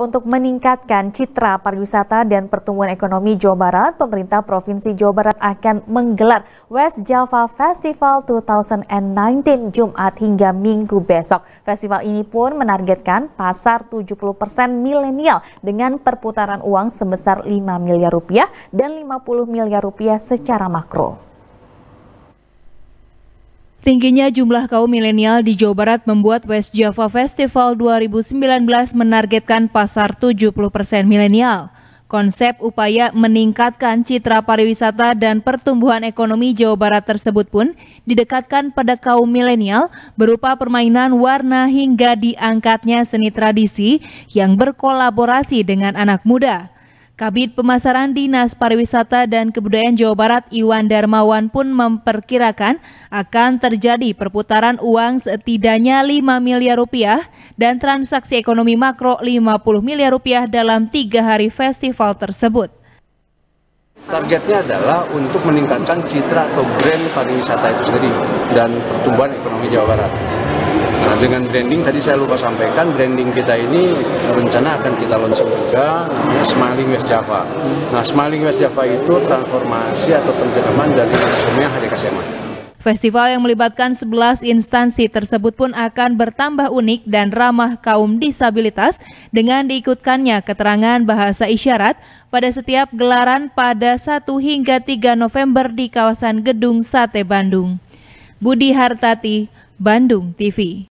Untuk meningkatkan citra pariwisata dan pertumbuhan ekonomi Jawa Barat, pemerintah Provinsi Jawa Barat akan menggelar West Java Festival 2019 Jumat hingga Minggu besok. Festival ini pun menargetkan pasar 70% milenial dengan perputaran uang sebesar 5 miliar rupiah dan 50 miliar rupiah secara makro. Tingginya jumlah kaum milenial di Jawa Barat membuat West Java Festival 2019 menargetkan pasar 70% milenial. Konsep upaya meningkatkan citra pariwisata dan pertumbuhan ekonomi Jawa Barat tersebut pun didekatkan pada kaum milenial berupa permainan warna hingga diangkatnya seni tradisi yang berkolaborasi dengan anak muda. Kabit Pemasaran Dinas Pariwisata dan Kebudayaan Jawa Barat Iwan Darmawan pun memperkirakan akan terjadi perputaran uang setidaknya 5 miliar rupiah dan transaksi ekonomi makro 50 miliar rupiah dalam tiga hari festival tersebut. Targetnya adalah untuk meningkatkan citra atau brand pariwisata itu sendiri dan pertumbuhan ekonomi Jawa Barat. Nah, dengan branding tadi saya lupa sampaikan branding kita ini rencana akan kita launching juga namanya Smiling West Java. Nah, Smiling West Java itu transformasi atau penjelaman dari Sumia Hari Kasema. Festival yang melibatkan 11 instansi tersebut pun akan bertambah unik dan ramah kaum disabilitas dengan diikutkannya keterangan bahasa isyarat pada setiap gelaran pada 1 hingga 3 November di kawasan Gedung Sate Bandung. Budi Hartati, Bandung TV